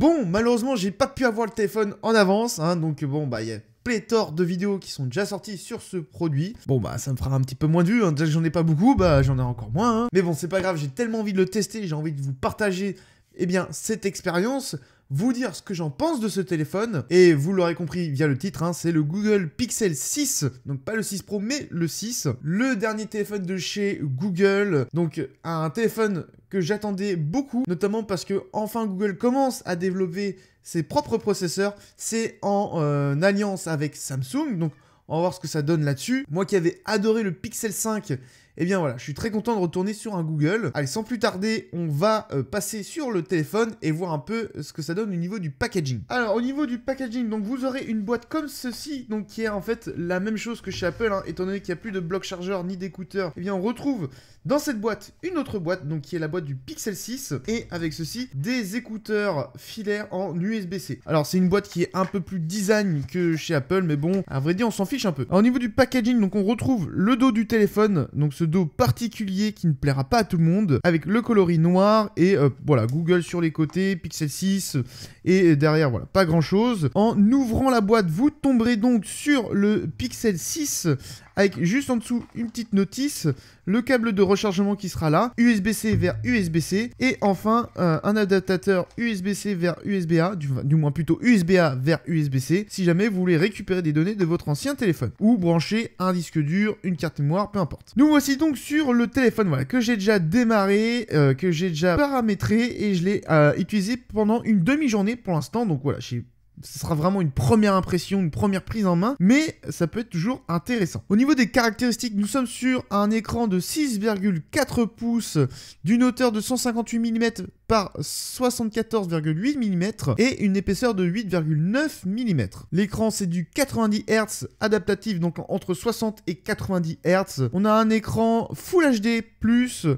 Bon, malheureusement, j'ai pas pu avoir le téléphone en avance, hein, donc bon, bah, il y a pléthore de vidéos qui sont déjà sorties sur ce produit. Bon bah ça me fera un petit peu moins de hein, vues, déjà que j'en ai pas beaucoup, bah j'en ai encore moins. Hein. Mais bon c'est pas grave, j'ai tellement envie de le tester, j'ai envie de vous partager eh bien, cette expérience vous dire ce que j'en pense de ce téléphone. Et vous l'aurez compris via le titre, hein, c'est le Google Pixel 6. Donc pas le 6 Pro, mais le 6. Le dernier téléphone de chez Google. Donc un téléphone que j'attendais beaucoup, notamment parce que enfin Google commence à développer ses propres processeurs. C'est en euh, alliance avec Samsung. Donc on va voir ce que ça donne là-dessus. Moi qui avais adoré le Pixel 5 et eh bien voilà, je suis très content de retourner sur un Google. Allez, sans plus tarder, on va euh, passer sur le téléphone et voir un peu euh, ce que ça donne au niveau du packaging. Alors au niveau du packaging, donc vous aurez une boîte comme ceci, donc qui est en fait la même chose que chez Apple, hein. étant donné qu'il n'y a plus de bloc chargeur ni d'écouteurs. et eh bien on retrouve dans cette boîte une autre boîte, donc qui est la boîte du Pixel 6, et avec ceci des écouteurs filaires en USB-C. Alors c'est une boîte qui est un peu plus design que chez Apple, mais bon, à vrai dire on s'en fiche un peu. Alors, au niveau du packaging, donc on retrouve le dos du téléphone, donc ce dos particulier qui ne plaira pas à tout le monde, avec le coloris noir et euh, voilà, Google sur les côtés, Pixel 6 euh, et derrière, voilà, pas grand chose. En ouvrant la boîte, vous tomberez donc sur le Pixel 6 avec juste en dessous une petite notice, le câble de rechargement qui sera là, USB-C vers USB-C, et enfin euh, un adaptateur USB-C vers USB-A, du, moins plutôt USB-A vers USB-C, si jamais vous voulez récupérer des données de votre ancien téléphone, ou brancher un disque dur, une carte mémoire, peu importe. Nous voici donc sur le téléphone, voilà, que j'ai déjà démarré, euh, que j'ai déjà paramétré, et je l'ai euh, utilisé pendant une demi-journée pour l'instant, donc voilà, j'ai ce sera vraiment une première impression, une première prise en main, mais ça peut être toujours intéressant. Au niveau des caractéristiques, nous sommes sur un écran de 6,4 pouces d'une hauteur de 158 mm par 74,8 mm et une épaisseur de 8,9 mm. L'écran c'est du 90 Hz adaptatif donc entre 60 et 90 Hz. On a un écran Full HD+,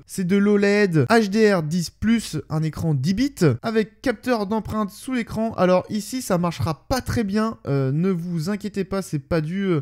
c'est de l'OLED HDR10+, plus un écran 10 bits avec capteur d'empreinte sous l'écran. Alors ici ça marche marchera pas très bien. Euh, ne vous inquiétez pas, c'est pas dû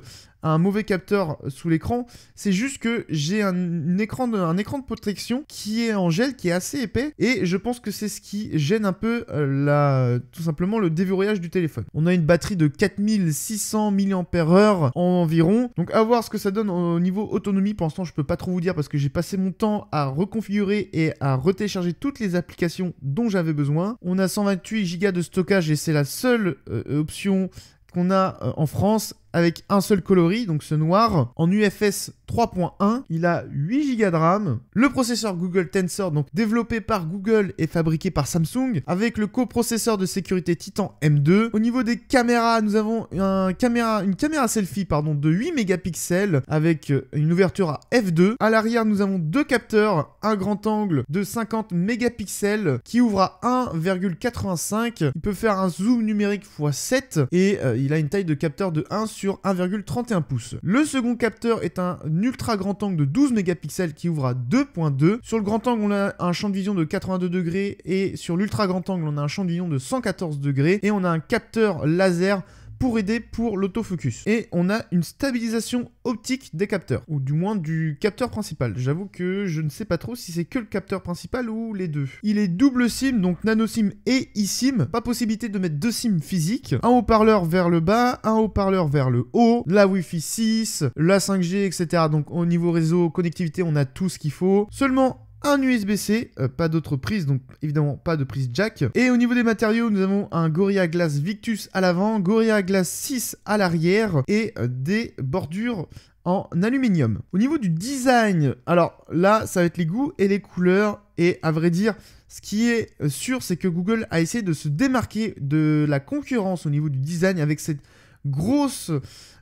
un mauvais capteur sous l'écran. C'est juste que j'ai un, écran de, un écran de protection qui est en gel, qui est assez épais. Et je pense que c'est ce qui gêne un peu euh, la, tout simplement le déverrouillage du téléphone. On a une batterie de 4600 mAh environ. Donc à voir ce que ça donne au niveau autonomie. Pour l'instant, je peux pas trop vous dire parce que j'ai passé mon temps à reconfigurer et à retélécharger toutes les applications dont j'avais besoin. On a 128 Go de stockage et c'est la seule euh, option qu'on a euh, en France avec un seul coloris, donc ce noir. En UFS 3.1, il a 8 Go de RAM. Le processeur Google Tensor, donc développé par Google et fabriqué par Samsung, avec le coprocesseur de sécurité Titan M2. Au niveau des caméras, nous avons une caméra selfie pardon, de 8 mégapixels avec euh, une ouverture à f2. À l'arrière, nous avons deux capteurs, un grand angle de 50 mégapixels qui ouvre à 1,85. Il peut faire un zoom numérique x7 et euh, il a une taille de capteur de 1 sur 1,31 pouces. Le second capteur est un ultra grand angle de 12 mégapixels qui ouvre à 2.2. Sur le grand angle, on a un champ de vision de 82 degrés et sur l'ultra grand angle, on a un champ de vision de 114 degrés et on a un capteur laser pour aider pour l'autofocus. Et on a une stabilisation optique des capteurs, ou du moins du capteur principal. J'avoue que je ne sais pas trop si c'est que le capteur principal ou les deux. Il est double SIM, donc nano SIM et eSIM. Pas possibilité de mettre deux SIM physiques. Un haut-parleur vers le bas, un haut-parleur vers le haut, la Wi-Fi 6, la 5G, etc. Donc au niveau réseau, connectivité, on a tout ce qu'il faut. Seulement un USB-C, euh, pas d'autre prise, donc évidemment pas de prise jack. Et au niveau des matériaux, nous avons un Gorilla Glass Victus à l'avant, Gorilla Glass 6 à l'arrière et euh, des bordures en aluminium. Au niveau du design, alors là, ça va être les goûts et les couleurs. Et à vrai dire, ce qui est euh, sûr, c'est que Google a essayé de se démarquer de la concurrence au niveau du design avec cette grosse,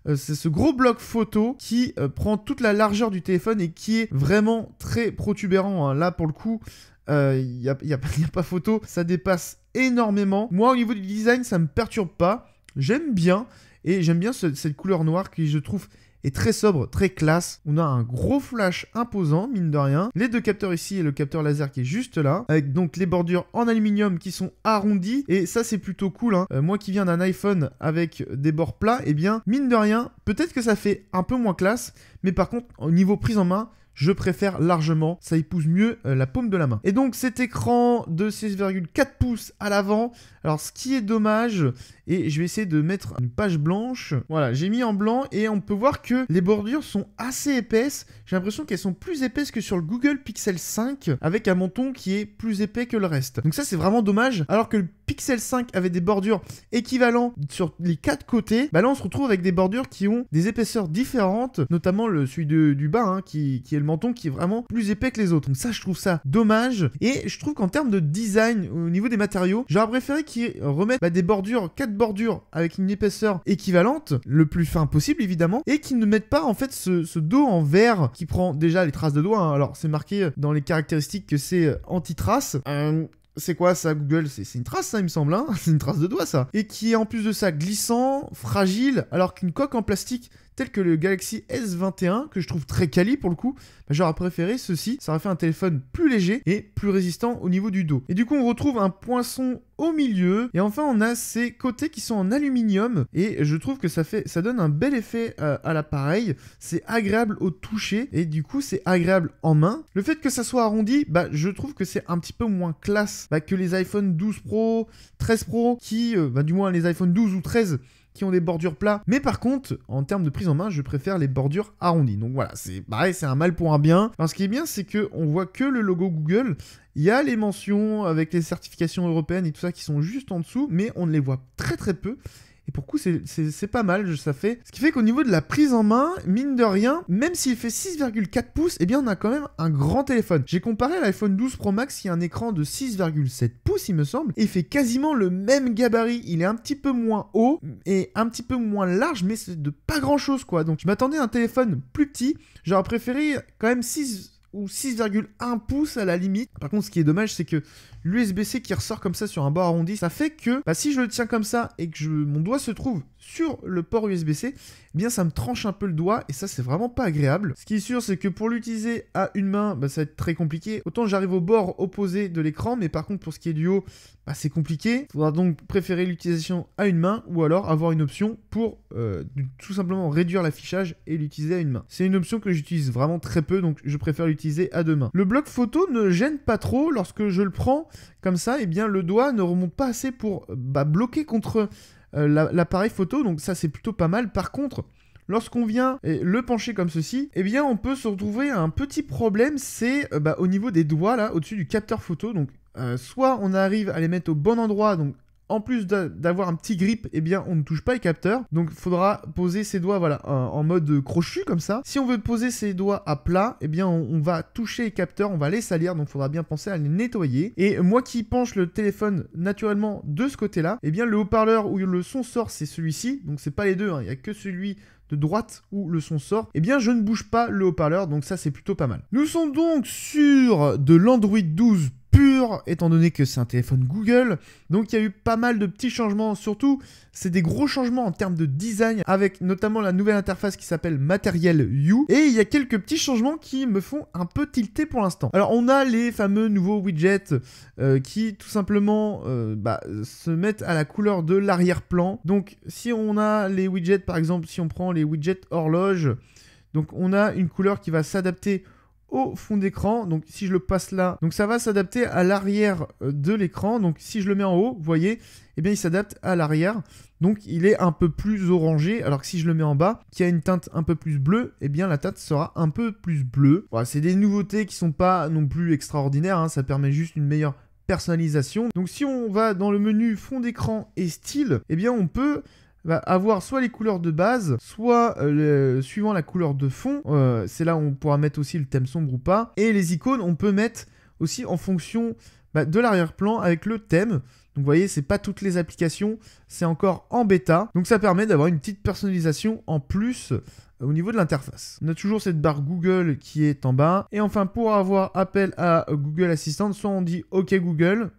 euh, c'est ce gros bloc photo qui euh, prend toute la largeur du téléphone et qui est vraiment très protubérant. Hein. Là, pour le coup, euh, il n'y a, pas photo, ça dépasse énormément. Moi, au niveau du design, ça ne me perturbe pas. J'aime bien et j'aime bien cette couleur noire qui, je trouve, est très sobre, très classe. On a un gros flash imposant, mine de rien. Les deux capteurs ici et le capteur laser qui est juste là, avec donc les bordures en aluminium qui sont arrondies. Et ça, c'est plutôt cool. Hein. Euh, moi qui viens d'un iPhone avec des bords plats, eh bien, mine de rien, peut-être que ça fait un peu moins classe. Mais par contre, au niveau prise en main, je préfère largement, ça épouse mieux euh, la paume de la main. Et donc cet écran de 6,4 pouces à l'avant, alors ce qui est dommage, et je vais essayer de mettre une page blanche. Voilà, j'ai mis en blanc et on peut voir que les bordures sont assez épaisses. J'ai l'impression qu'elles sont plus épaisses que sur le Google Pixel 5 avec un menton qui est plus épais que le reste. Donc ça c'est vraiment dommage alors que le Pixel 5 avait des bordures équivalentes sur les quatre côtés. Bah là on se retrouve avec des bordures qui ont des épaisseurs différentes, notamment le, celui du bas hein, qui, est le menton qui est vraiment plus épais que les autres. Donc ça je trouve ça dommage et je trouve qu'en termes de design au niveau des matériaux, j'aurais préféré qu'ils remettent bah, des bordures 4 bordure avec une épaisseur équivalente, le plus fin possible évidemment, et qui ne mettent pas en fait ce, dos en verre qui prend déjà les traces de doigts. Hein. Alors c'est marqué dans les caractéristiques que c'est euh, anti-trace. Euh, c'est quoi ça Google C'est une trace ça il me semble, hein. c'est une trace de doigt ça. Et qui est en plus de ça glissant, fragile, alors qu'une coque en plastique tel que le Galaxy S21, que je trouve très quali pour le coup, j'aurais préféré ceci, ça aurait fait un téléphone plus léger et plus résistant au niveau du dos. Et du coup, on retrouve un poinçon au milieu, et enfin, on a ces côtés qui sont en aluminium, et je trouve que ça, fait, ça donne un bel effet euh, à, l'appareil, c'est agréable au toucher, et du coup, c'est agréable en main. Le fait que ça soit arrondi, bah, je trouve que c'est un petit peu moins classe bah, que les iPhone 12 Pro, 13 Pro, qui, euh, bah, du moins les iPhone 12 ou 13, qui ont des bordures plates, Mais par contre, en termes de prise en main, je préfère les bordures arrondies. Donc voilà, c'est pareil, c'est un mal pour un bien. Alors ce qui est bien, c'est qu'on voit que le logo Google. Il y a les mentions avec les certifications européennes et tout ça qui sont juste en dessous, mais on ne les voit très très peu. Et pour coup, c'est pas mal, ça fait. Ce qui fait qu'au niveau de la prise en main, mine de rien, même s'il fait 6,4 pouces, eh bien on a quand même un grand téléphone. J'ai comparé à l'iPhone 12 Pro Max qui a un écran de 6,7 pouces, il me semble, et fait quasiment le même gabarit. Il est un petit peu moins haut et un petit peu moins large, mais c'est de pas grand chose quoi. Donc je m'attendais à un téléphone plus petit. J'aurais préféré quand même 6 ou 6,1 pouces à la limite. Par contre, ce qui est dommage, c'est que l'USB-C qui ressort comme ça sur un bord arrondi, ça fait que bah, si je le tiens comme ça et que mon doigt se trouve sur le port USB-C, eh bien ça me tranche un peu le doigt et ça c'est vraiment pas agréable. Ce qui est sûr c'est que pour l'utiliser à une main, bah, ça va être très compliqué. Autant j'arrive au bord opposé de l'écran, mais par contre pour ce qui est du haut, bah, c'est compliqué. Il faudra donc préférer l'utilisation à une main ou alors avoir une option pour euh, tout simplement réduire l'affichage et l'utiliser à une main. C'est une option que j'utilise vraiment très peu, donc je préfère l'utiliser à deux mains. Le bloc photo ne gêne pas trop lorsque je le prends comme ça, et eh bien le doigt ne remonte pas assez pour bah, bloquer contre euh, l'appareil photo, donc ça c'est plutôt pas mal. Par contre, Lorsqu'on vient le pencher comme ceci, eh bien on peut se retrouver à un petit problème, c'est euh, bah, au niveau des doigts là, au-dessus du capteur photo. Donc euh, soit on arrive à les mettre au bon endroit, donc en plus d'avoir un petit grip, eh bien on ne touche pas les capteurs. Donc il faudra poser ses doigts voilà, en mode crochu comme ça. Si on veut poser ses doigts à plat, eh bien on, va toucher les capteurs, on va les salir, donc il faudra bien penser à les nettoyer. Et moi qui penche le téléphone naturellement de ce côté-là, eh bien le haut-parleur où le son sort c'est celui-ci, donc c'est pas les deux, hein. il n'y a que celui de droite où le son sort, eh bien je ne bouge pas le haut-parleur, donc ça c'est plutôt pas mal. Nous sommes donc sur de l'Android 12 pur, étant donné que c'est un téléphone Google. Donc il y a eu pas mal de petits changements, surtout c'est des gros changements en termes de design, avec notamment la nouvelle interface qui s'appelle Material You Et il y a quelques petits changements qui me font un peu tilter pour l'instant. Alors on a les fameux nouveaux widgets euh, qui tout simplement euh, bah, se mettent à la couleur de l'arrière-plan. Donc si on a les widgets, par exemple, si on prend les widgets horloge, donc on a une couleur qui va s'adapter au fond d'écran. Donc si je le passe là, donc ça va s'adapter à l'arrière euh, de l'écran. Donc si je le mets en haut, vous voyez, et eh bien il s'adapte à l'arrière. Donc il est un peu plus orangé, alors que si je le mets en bas, qui a une teinte un peu plus bleue, et eh bien la tête sera un peu plus bleue. Voilà, c'est des nouveautés qui sont pas non plus extraordinaires, hein. ça permet juste une meilleure personnalisation. Donc si on va dans le menu fond d'écran et style, et eh bien on peut avoir soit les couleurs de base, soit euh, suivant la couleur de fond, euh, c'est là où on pourra mettre aussi le thème sombre ou pas. Et les icônes, on peut mettre aussi en fonction bah, de l'arrière-plan avec le thème. Donc vous voyez, c'est pas toutes les applications, c'est encore en bêta. Donc ça permet d'avoir une petite personnalisation en plus euh, au niveau de l'interface. On a toujours cette barre Google qui est en bas. Et enfin, pour avoir appel à Google Assistant, soit on dit OK Google,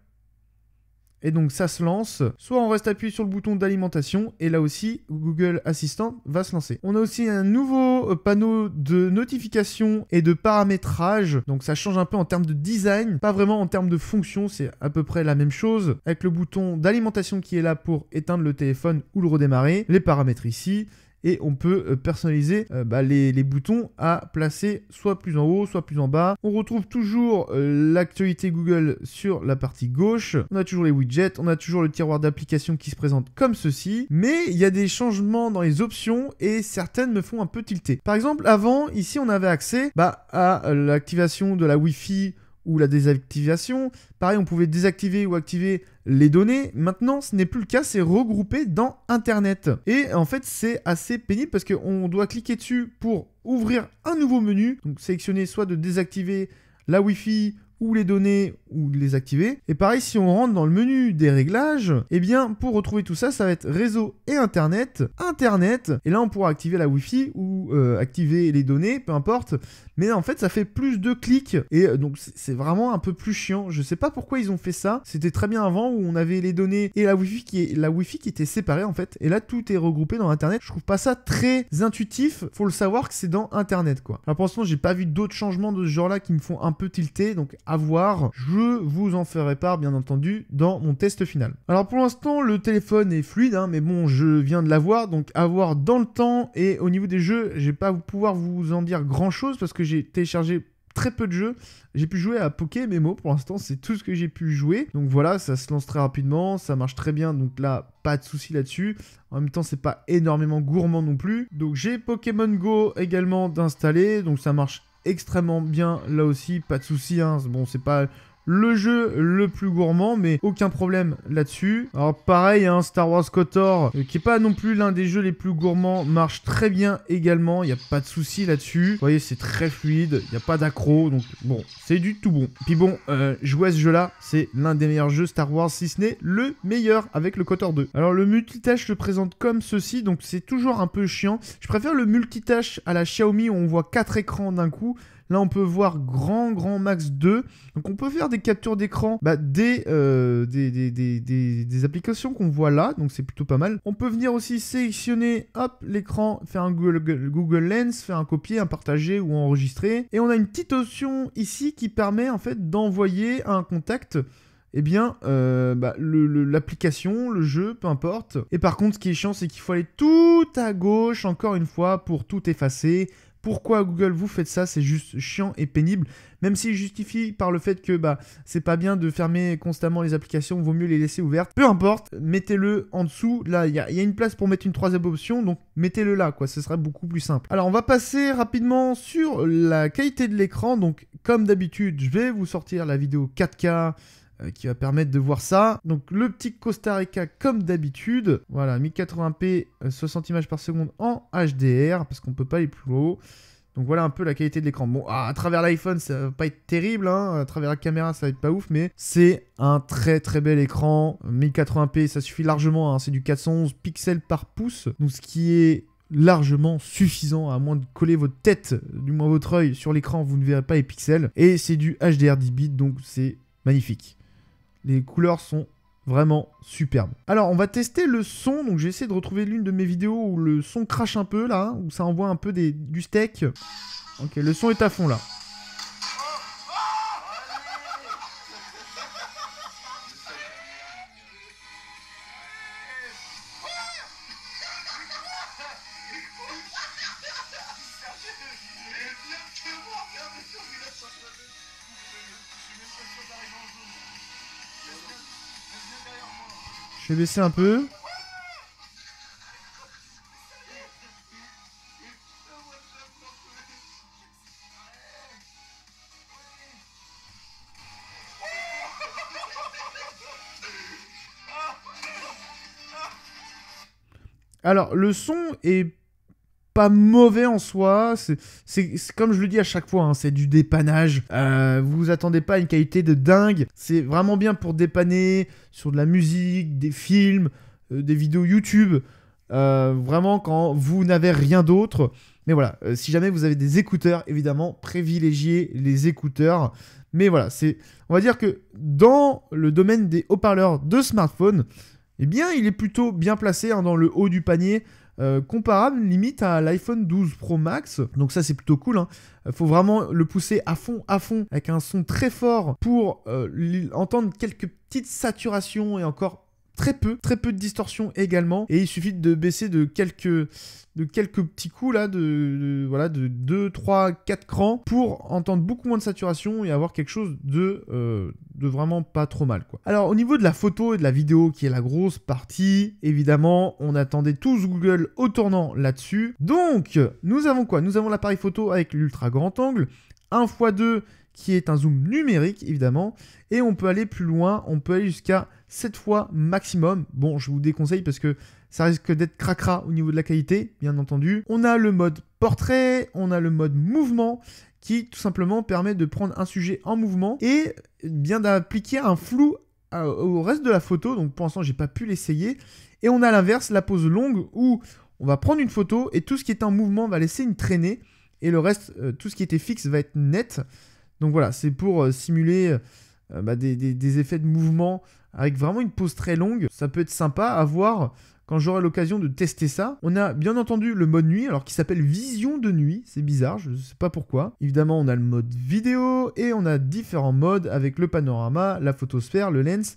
et donc ça se lance. Soit on reste appuyé sur le bouton d'alimentation et là aussi Google Assistant va se lancer. On a aussi un nouveau euh, panneau de notification et de paramétrage. Donc ça change un peu en termes de design, pas vraiment en termes de fonction, c'est à peu près la même chose. Avec le bouton d'alimentation qui est là pour éteindre le téléphone ou le redémarrer. Les paramètres ici et on peut euh, personnaliser euh, bah, les, boutons à placer soit plus en haut, soit plus en bas. On retrouve toujours euh, l'actualité Google sur la partie gauche. On a toujours les widgets, on a toujours le tiroir d'applications qui se présente comme ceci. Mais il y a des changements dans les options et certaines me font un peu tilter. Par exemple, avant, ici, on avait accès bah, à l'activation de la Wi-Fi ou la désactivation. Pareil, on pouvait désactiver ou activer les données. Maintenant, ce n'est plus le cas, c'est regroupé dans Internet. Et en fait, c'est assez pénible parce qu'on doit cliquer dessus pour ouvrir un nouveau menu. Donc sélectionner soit de désactiver la Wi-Fi ou les données ou de les activer. Et pareil, si on rentre dans le menu des réglages, eh bien pour retrouver tout ça, ça va être réseau et internet, internet, et là on pourra activer la Wi-Fi ou euh, activer les données, peu importe. Mais en fait, ça fait plus de clics et euh, donc c'est vraiment un peu plus chiant. Je sais pas pourquoi ils ont fait ça. C'était très bien avant où on avait les données et la wifi qui est la wifi qui était séparée en fait. Et là, tout est regroupé dans internet. Je trouve pas ça très intuitif. Faut le savoir que c'est dans internet quoi. Alors pour l'instant, j'ai pas vu d'autres changements de ce genre-là qui me font un peu tilter. Donc à voir. Je vous en ferai part bien entendu dans mon test final. Alors pour l'instant le téléphone est fluide, hein, mais bon je viens de l'avoir, donc avoir dans le temps et au niveau des jeux, je vais pas pouvoir vous en dire grand chose parce que j'ai téléchargé très peu de jeux. J'ai pu jouer à Pokémon pour l'instant, c'est tout ce que j'ai pu jouer. Donc voilà, ça se lance très rapidement, ça marche très bien, donc là, pas de souci là-dessus. En même temps, c'est pas énormément gourmand non plus. Donc j'ai Pokémon Go également d'installer, donc ça marche extrêmement bien là aussi, pas de souci. Hein. Bon, c'est pas le jeu le plus gourmand, mais aucun problème là-dessus. Alors pareil, hein, Star Wars KOTOR, euh, qui est pas non plus l'un des jeux les plus gourmands, marche très bien également, il n'y a pas de souci là-dessus. Vous voyez, c'est très fluide, il n'y a pas d'accro, donc bon, c'est du tout bon. Puis bon, euh, jouer à ce jeu-là, c'est l'un des meilleurs jeux Star Wars, si ce n'est le meilleur avec le KOTOR 2. Alors le multitâche le présente comme ceci, donc c'est toujours un peu chiant. Je préfère le multitâche à la Xiaomi où on voit quatre écrans d'un coup. Là, on peut voir grand, grand max 2. Donc, on peut faire des captures d'écran bah, euh, des, des, applications qu'on voit là. Donc, c'est plutôt pas mal. On peut venir aussi sélectionner, hop, l'écran, faire un Google, Google Lens, faire un copier, un partager ou enregistrer. Et on a une petite option ici qui permet, en fait, d'envoyer à un contact eh bien, euh, bah, l'application, le, le, jeu, peu importe. Et par contre, ce qui est chiant, c'est qu'il faut aller tout à gauche, encore une fois, pour tout effacer, pourquoi Google vous faites ça C'est juste chiant et pénible. Même s'il justifie par le fait que bah c'est pas bien de fermer constamment les applications, vaut mieux les laisser ouvertes. Peu importe, mettez-le en dessous. Là, il y, a une place pour mettre une troisième option, donc mettez-le là, quoi. Ce serait beaucoup plus simple. Alors on va passer rapidement sur la qualité de l'écran. Donc comme d'habitude, je vais vous sortir la vidéo 4K. Euh, qui va permettre de voir ça. Donc le petit Costa Rica comme d'habitude. Voilà, 1080p, 60 euh, images par seconde en HDR, parce qu'on peut pas aller plus haut. Donc voilà un peu la qualité de l'écran. Bon, ah, à travers l'iPhone, ça va pas être terrible, hein. à travers la caméra, ça va être pas ouf, mais c'est un très très bel écran. 1080p, ça suffit largement, hein. c'est du 411 pixels par pouce, donc ce qui est largement suffisant, à moins de coller votre tête, du moins votre œil, sur l'écran, vous ne verrez pas les pixels. Et c'est du HDR 10 bits, donc c'est magnifique. Les couleurs sont vraiment superbes. Alors on va tester le son, donc j'ai essayé de retrouver l'une de mes vidéos où le son crache un peu là, hein, où ça envoie un peu des, du steak. Ok, le son est à fond là. Je vais baisser un peu. Alors, le son est pas mauvais en soi. C'est comme je le dis à chaque fois, hein, c'est du dépannage. Euh, vous vous attendez pas une qualité de dingue. C'est vraiment bien pour dépanner sur de la musique, des films, euh, des vidéos YouTube. Euh, vraiment quand vous n'avez rien d'autre. Mais voilà, si jamais vous avez des écouteurs, évidemment, privilégiez les écouteurs. Mais voilà, c'est, on va dire que dans le domaine des haut-parleurs de smartphone, eh bien, il est plutôt bien placé hein, dans le haut du panier. Euh, comparable limite à l'iPhone 12 Pro Max. Donc ça c'est plutôt cool. Il hein. euh, Faut vraiment le pousser à fond, à fond, avec un son très fort pour euh, entendre quelques petites saturations et encore très peu, très peu de distorsion également. Et il suffit de baisser de quelques, de quelques petits coups là, de, voilà, de 2, 3, 4 crans pour entendre beaucoup moins de saturation et avoir quelque chose euh, de, vraiment pas trop mal. Quoi. Alors au niveau de la photo et de la vidéo qui est la grosse partie, évidemment, on attendait tous Google au tournant là-dessus. Donc, nous avons quoi Nous avons l'appareil photo avec l'ultra grand angle, 1 x 2 qui est un zoom numérique évidemment, et on peut aller plus loin, on peut aller jusqu'à 7 fois maximum. Bon, je vous déconseille parce que ça risque d'être cracra au niveau de la qualité, bien entendu. On a le mode portrait, on a le mode mouvement qui tout simplement permet de prendre un sujet en mouvement et bien d'appliquer un flou euh, au reste de la photo. Donc pour l'instant, j'ai pas pu l'essayer. Et on a l'inverse, la pose longue où on va prendre une photo et tout ce qui est en mouvement va laisser une traînée et le reste, euh, tout ce qui était fixe va être net. Donc voilà, c'est pour euh, simuler euh, bah, des, effets de mouvement avec vraiment une pause très longue. Ça peut être sympa à voir quand j'aurai l'occasion de tester ça. On a bien entendu le mode nuit, alors qui s'appelle Vision de nuit, c'est bizarre, je ne sais pas pourquoi. Évidemment, on a le mode vidéo et on a différents modes avec le panorama, la photosphère, le lens.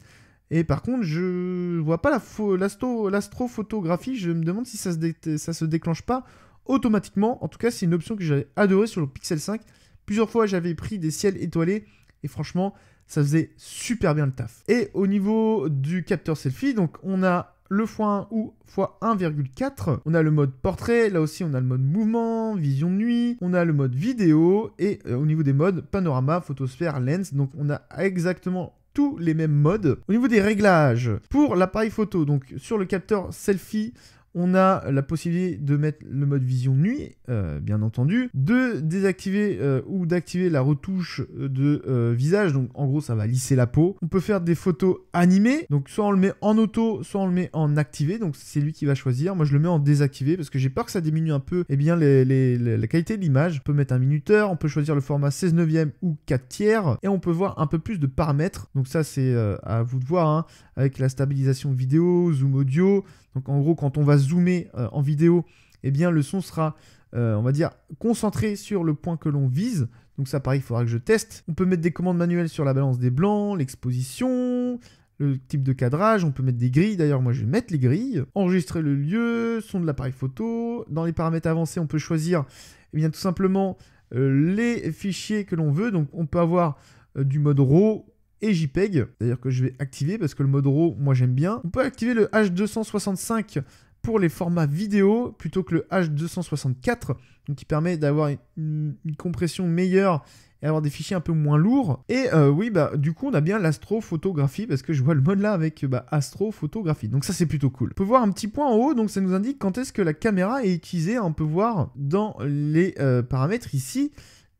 Et par contre, je vois pas l'astrophotographie, je me demande si ça se, se déclenche pas automatiquement. En tout cas, c'est une option que j'avais adorée sur le Pixel 5 Plusieurs fois, j'avais pris des ciels étoilés et franchement, ça faisait super bien le taf. Et au niveau du capteur selfie, donc on a le x1 ou x1,4. On a le mode portrait, là aussi on a le mode mouvement, vision de nuit, on a le mode vidéo et euh, au niveau des modes panorama, photosphère, lens. Donc on a exactement tous les mêmes modes. Au niveau des réglages, pour l'appareil photo, donc sur le capteur selfie, on a la possibilité de mettre le mode vision nuit, euh, bien entendu, de désactiver euh, ou d'activer la retouche de euh, visage, donc en gros ça va lisser la peau. On peut faire des photos animées, donc soit on le met en auto, soit on le met en activé, donc c'est lui qui va choisir. Moi je le mets en désactivé parce que j'ai peur que ça diminue un peu eh bien, les, la qualité de l'image. On peut mettre un minuteur, on peut choisir le format 16 neuvième ou 4 tiers, et on peut voir un peu plus de paramètres, donc ça c'est à vous de voir, hein, avec la stabilisation vidéo, zoom audio, donc en gros, quand on va zoomer euh, en vidéo, eh bien le son sera, euh, on va dire, concentré sur le point que l'on vise. Donc ça, pareil, il faudra que je teste. On peut mettre des commandes manuelles sur la balance des blancs, l'exposition, le type de cadrage, on peut mettre des grilles, d'ailleurs moi je vais mettre les grilles, enregistrer le lieu, son de l'appareil photo, dans les paramètres avancés on peut choisir eh bien, tout simplement euh, les fichiers que l'on veut, donc on peut avoir du mode RAW et JPEG, d'ailleurs que je vais activer parce que le mode RAW, moi j'aime bien. On peut activer le H265 pour les formats vidéo plutôt que le H264, qui permet d'avoir une, compression meilleure et avoir des fichiers un peu moins lourds. Et euh, oui, bah du coup on a bien l'astrophotographie parce que je vois le mode là avec bah, astrophotographie. Donc ça c'est plutôt cool. On peut voir un petit point en haut, donc ça nous indique quand est-ce que la caméra est utilisée. On peut voir dans les euh, paramètres ici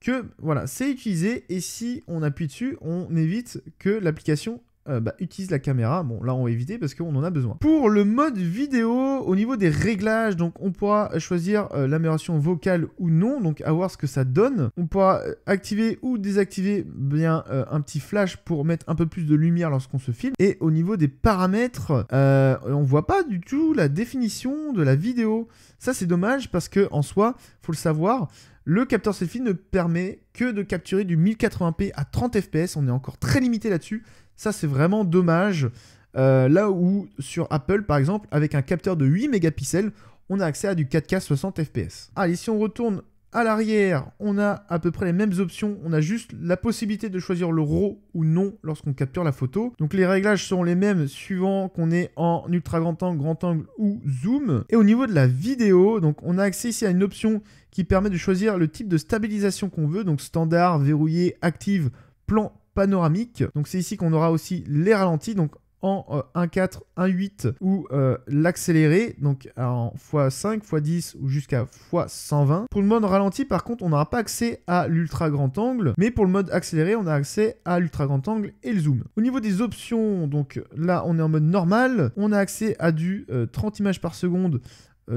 que voilà, c'est utilisé et si on appuie dessus, on évite que l'application euh, bah, utilise la caméra. Bon, là, on va éviter parce qu'on en a besoin. Pour le mode vidéo, au niveau des réglages, donc on pourra choisir euh, l'amélioration vocale ou non, donc à voir ce que ça donne. On pourra euh, activer ou désactiver bien un petit flash pour mettre un peu plus de lumière lorsqu'on se filme. Et au niveau des paramètres, on voit pas du tout la définition de la vidéo. Ça, c'est dommage parce que en soi, faut le savoir. Le capteur selfie ne permet que de capturer du 1080p à 30 fps. On est encore très limité là-dessus. Ça, c'est vraiment dommage. Euh, là où sur Apple, par exemple, avec un capteur de 8 mégapixels, on a accès à du 4K 60 fps. Allez, si on retourne à l'arrière, on a à peu près les mêmes options. On a juste la possibilité de choisir le RAW ou non lorsqu'on capture la photo. Donc les réglages sont les mêmes suivant qu'on est en ultra grand angle, grand angle ou zoom. Et au niveau de la vidéo, donc on a accès ici à une option qui permet de choisir le type de stabilisation qu'on veut, donc standard, verrouillé, active, plan panoramique. Donc c'est ici qu'on aura aussi les ralentis. Donc en 1.4, euh, 1.8 ou euh, l'accéléré, donc en x5, x10 ou jusqu'à x120. Pour le mode ralenti, par contre, on n'aura pas accès à l'ultra grand angle, mais pour le mode accéléré, on a accès à l'ultra grand angle et le zoom. Au niveau des options, donc là, on est en mode normal, on a accès à du 30 euh, images par seconde,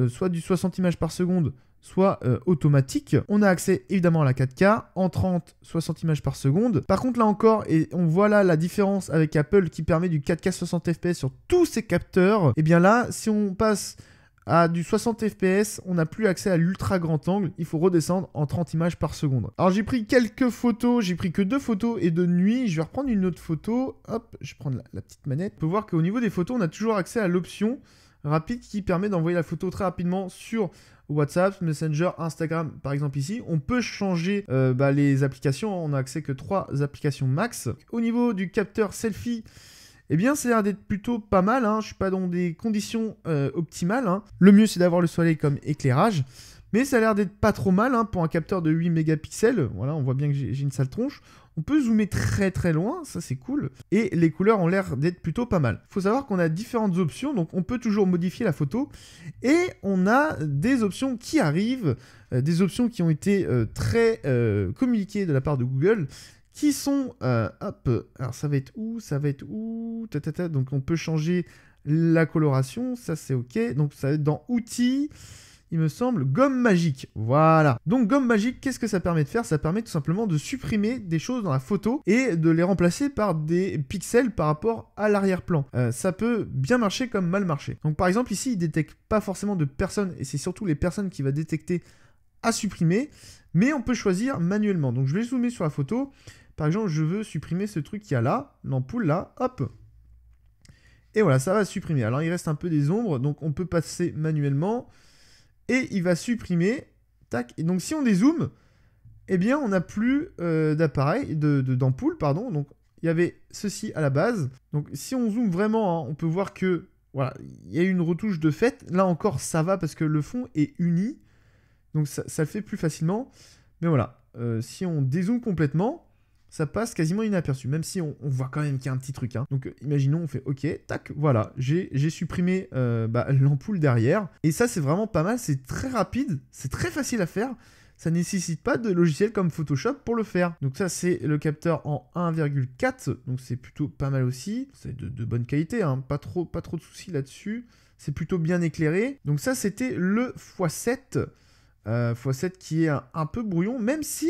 soit du 60 images par seconde, soit euh, automatique. On a accès évidemment à la 4K en 30, 60 images par seconde. Par contre là encore, et on voit là la différence avec Apple qui permet du 4K 60 fps sur tous ses capteurs, et eh bien là si on passe à du 60 fps, on n'a plus accès à l'ultra grand angle, il faut redescendre en 30 images par seconde. Alors j'ai pris quelques photos, j'ai pris que deux photos et de nuit, je vais reprendre une autre photo, hop, je prends la, la petite manette. On peut voir qu'au niveau des photos, on a toujours accès à l'option rapide qui permet d'envoyer la photo très rapidement sur WhatsApp, Messenger, Instagram, par exemple ici. On peut changer euh, bah, les applications. On n'a accès que trois applications max. Au niveau du capteur selfie, eh bien, ça a l'air d'être plutôt pas mal. Je hein. Je suis pas dans des conditions euh, optimales. Hein. Le mieux, c'est d'avoir le soleil comme éclairage. Mais ça a l'air d'être pas trop mal hein, pour un capteur de 8 mégapixels. Voilà, on voit bien que j'ai une sale tronche. On peut zoomer très très loin, ça c'est cool. Et les couleurs ont l'air d'être plutôt pas mal. Il faut savoir qu'on a différentes options, donc on peut toujours modifier la photo. Et on a des options qui arrivent, euh, des options qui ont été euh, très euh, communiquées de la part de Google qui sont, hop, alors ça va être où, ça va être où, ta, ta, donc on peut changer la coloration, ça c'est ok, donc ça va être dans outils, il me semble, gomme magique. Voilà. Donc gomme magique, qu'est-ce que ça permet de faire Ça permet tout simplement de supprimer des choses dans la photo et de les remplacer par des pixels par rapport à l'arrière-plan. Euh, ça peut bien marcher comme mal marcher. Donc par exemple ici, il détecte pas forcément de personnes et c'est surtout les personnes qui va détecter à supprimer, mais on peut choisir manuellement. Donc je vais zoomer sur la photo. Par exemple, je veux supprimer ce truc qui y a là, l'ampoule là, hop, et voilà, ça va supprimer. Alors il reste un peu des ombres, donc on peut passer manuellement et il va supprimer. Tac. Et donc si on dézoome, eh bien on n'a plus euh, d'appareil, d'ampoule, de, pardon. Donc il y avait ceci à la base. Donc si on zoome vraiment, hein, on peut voir que voilà, il y a une retouche de fait. Là encore, ça va parce que le fond est uni. Donc ça, le fait plus facilement. Mais voilà, euh, si on dézoome complètement, ça passe quasiment inaperçu, même si on, voit quand même qu'il y a un petit truc. Hein. Donc euh, imaginons, on fait OK, tac, voilà, j'ai supprimé euh, bah, l'ampoule derrière. Et ça, c'est vraiment pas mal, c'est très rapide, c'est très facile à faire. Ça nécessite pas de logiciel comme Photoshop pour le faire. Donc ça, c'est le capteur en 1,4, donc c'est plutôt pas mal aussi. C'est de, de, bonne qualité, hein, pas, trop, pas trop de soucis là-dessus. C'est plutôt bien éclairé. Donc ça, c'était le x7. x7 euh, qui est un, un peu brouillon, même si...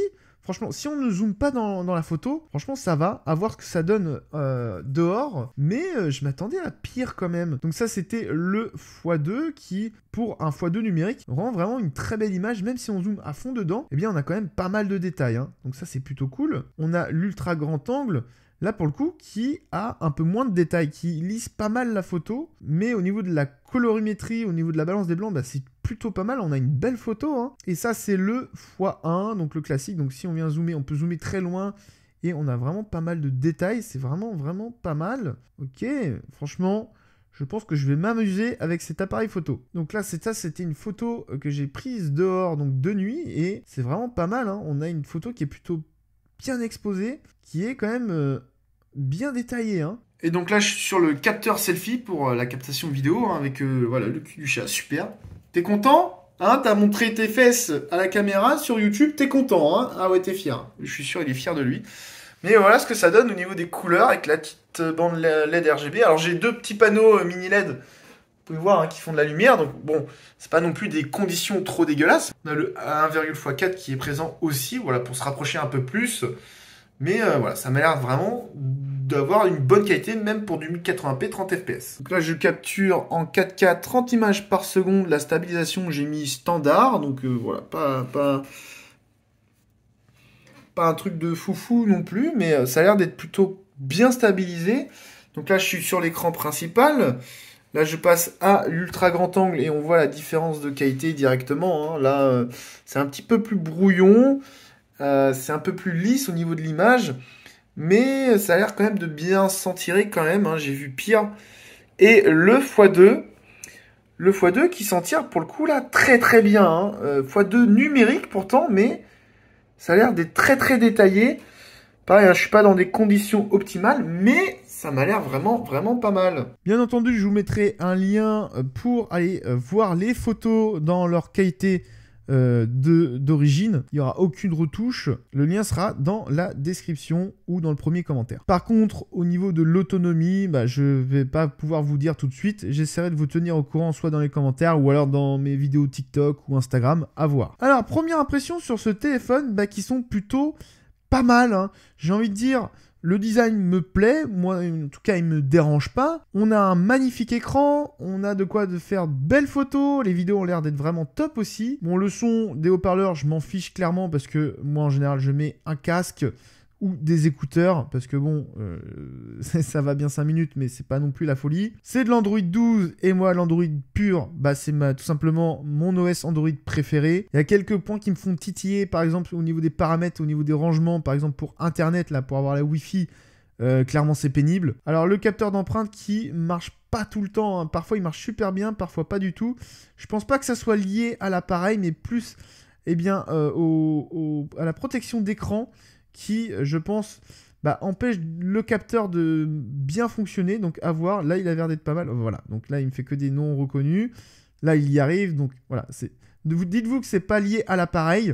Franchement, si on ne zoome pas dans, la photo, franchement, ça va. À voir ce que ça donne euh, dehors. Mais euh, je m'attendais à pire quand même. Donc ça, c'était le x2 qui, pour un x2 numérique, rend vraiment une très belle image. Même si on zoome à fond dedans, eh bien, on a quand même pas mal de détails. Hein. Donc ça, c'est plutôt cool. On a l'ultra grand angle là pour le coup, qui a un peu moins de détails, qui lisse pas mal la photo, mais au niveau de la colorimétrie, au niveau de la balance des blancs, bah, c'est plutôt pas mal, on a une belle photo, hein. et ça c'est le x1, donc le classique, donc si on vient zoomer, on peut zoomer très loin, et on a vraiment pas mal de détails, c'est vraiment vraiment pas mal, ok, franchement... Je pense que je vais m'amuser avec cet appareil photo. Donc là, c'est ça, c'était une photo euh, que j'ai prise dehors, donc de nuit, et c'est vraiment pas mal. Hein. On a une photo qui est plutôt bien exposé, qui est quand même euh, bien détaillé. Hein. Et donc là, je suis sur le capteur selfie pour euh, la captation vidéo hein, avec euh, voilà, le cul du chat. Super. T'es content Hein, t'as montré tes fesses à la caméra sur YouTube, t'es content, hein? Ah ouais, t'es fier. Je suis sûr, il est fier de lui. Mais voilà ce que ça donne au niveau des couleurs avec la petite bande LED RGB. Alors j'ai deux petits panneaux mini LED pouvez voir, hein, qui font de la lumière. Donc bon, c'est pas non plus des conditions trop dégueulasses. On a le 1,4 qui est présent aussi, voilà, pour se rapprocher un peu plus. Mais euh, voilà, ça m'a l'air vraiment d'avoir une bonne qualité, même pour du 1080p 30 fps. Donc là, je capture en 4K 30 images par seconde. La stabilisation, j'ai mis standard, donc euh, voilà, pas, pas, pas un truc de foufou non plus, mais euh, ça a l'air d'être plutôt bien stabilisé. Donc là, je suis sur l'écran principal. Là, je passe à l'ultra grand angle et on voit la différence de qualité directement. Hein. Là, euh, c'est un petit peu plus brouillon, euh, c'est un peu plus lisse au niveau de l'image, mais ça a l'air quand même de bien s'en tirer quand même. Hein. J'ai vu pire. Et le x2, le x2 qui s'en tire pour le coup là très très bien. Hein. Euh, x2 numérique pourtant, mais ça a l'air d'être très très détaillé. Pareil, je suis pas dans des conditions optimales, mais ça m'a l'air vraiment, vraiment pas mal. Bien entendu, je vous mettrai un lien euh, pour aller euh, voir les photos dans leur qualité euh, d'origine. Il n'y aura aucune retouche. Le lien sera dans la description ou dans le premier commentaire. Par contre, au niveau de l'autonomie, bah, je ne vais pas pouvoir vous dire tout de suite. J'essaierai de vous tenir au courant soit dans les commentaires ou alors dans mes vidéos TikTok ou Instagram. À voir. Alors, première impression sur ce téléphone, bah, qui sont plutôt pas mal. Hein. J'ai envie de dire le design me plaît, moi en tout cas il me dérange pas. On a un magnifique écran, on a de quoi de faire de belles photos, les vidéos ont l'air d'être vraiment top aussi. Bon le son des haut-parleurs je m'en fiche clairement parce que moi en général je mets un casque ou des écouteurs, parce que bon, euh, ça va bien 5 minutes, mais c'est pas non plus la folie. C'est de l'Android 12, et moi, l'Android pur, bah, c'est tout simplement mon OS Android préféré. Il y a quelques points qui me font titiller, par exemple, au niveau des paramètres, au niveau des rangements, par exemple, pour Internet, là, pour avoir la Wi-Fi, euh, clairement, c'est pénible. Alors, le capteur d'empreinte qui marche pas tout le temps. Hein. Parfois, il marche super bien, parfois pas du tout. Je pense pas que ça soit lié à l'appareil, mais plus eh bien, euh, au, à la protection d'écran qui, je pense, bah, empêche le capteur de bien fonctionner. Donc à voir. Là, il a l'air d'être pas mal. Voilà. Donc là, il me fait que des noms reconnus. Là, il y arrive. Donc voilà. C'est... Dites-vous que c'est pas lié à l'appareil,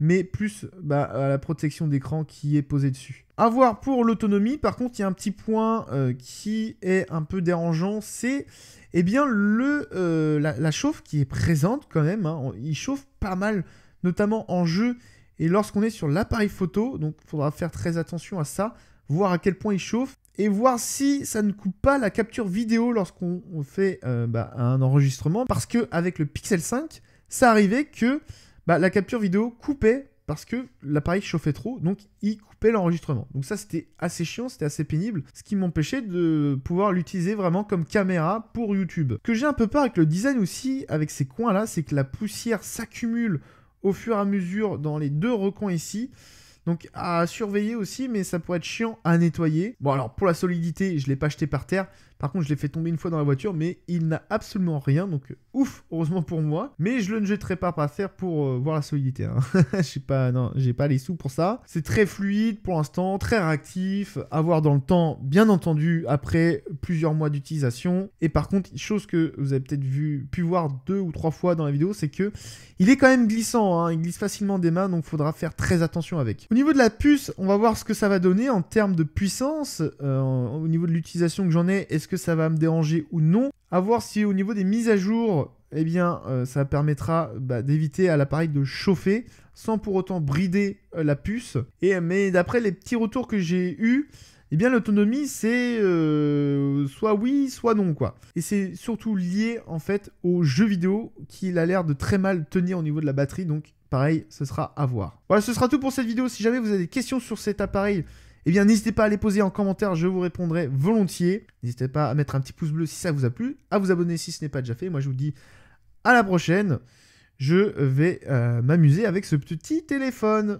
mais plus bah, à la protection d'écran qui est posée dessus. À voir pour l'autonomie. Par contre, il y a un petit point euh, qui est un peu dérangeant. C'est eh bien le, euh, la, chauffe qui est présente quand même. Hein. Il chauffe pas mal, notamment en jeu. Et lorsqu'on est sur l'appareil photo, donc il faudra faire très attention à ça, voir à quel point il chauffe et voir si ça ne coupe pas la capture vidéo lorsqu'on fait euh, bah, un enregistrement. Parce que avec le Pixel 5, ça arrivait que bah, la capture vidéo coupait parce que l'appareil chauffait trop, donc il coupait l'enregistrement. Donc ça c'était assez chiant, c'était assez pénible, ce qui m'empêchait de pouvoir l'utiliser vraiment comme caméra pour YouTube. Que j'ai un peu peur avec le design aussi, avec ces coins là, c'est que la poussière s'accumule au fur et à mesure dans les deux recoins ici. Donc à surveiller aussi, mais ça pourrait être chiant à nettoyer. Bon alors pour la solidité, je ne l'ai pas jeté par terre, par contre, je l'ai fait tomber une fois dans la voiture, mais il n'a absolument rien. Donc, euh, ouf, heureusement pour moi. Mais je le ne jetterai pas par faire pour euh, voir la solidité. Hein. je sais pas, non, j'ai pas les sous pour ça. C'est très fluide pour l'instant, très réactif, à voir dans le temps, bien entendu, après plusieurs mois d'utilisation. Et par contre, chose que vous avez peut-être vu, pu voir deux ou trois fois dans la vidéo, c'est que il est quand même glissant. Hein. Il glisse facilement des mains, donc il faudra faire très attention avec. Au niveau de la puce, on va voir ce que ça va donner en termes de puissance. Euh, au niveau de l'utilisation que j'en ai, est-ce que ça va me déranger ou non À voir si au niveau des mises à jour, eh bien, euh, ça permettra bah, d'éviter à l'appareil de chauffer sans pour autant brider euh, la puce. Et, euh, mais d'après les petits retours que j'ai eus, eh bien l'autonomie c'est soit oui, soit non quoi. Et c'est surtout lié en fait au jeu vidéo qui a l'air de très mal tenir au niveau de la batterie donc pareil ce sera à voir. Voilà ce sera tout pour cette vidéo, si jamais vous avez des questions sur cet appareil eh bien, n'hésitez pas à les poser en commentaire, je vous répondrai volontiers. N'hésitez pas à mettre un petit pouce bleu si ça vous a plu, à vous abonner si ce n'est pas déjà fait. Moi, je vous dis à la prochaine. Je vais euh, m'amuser avec ce petit téléphone.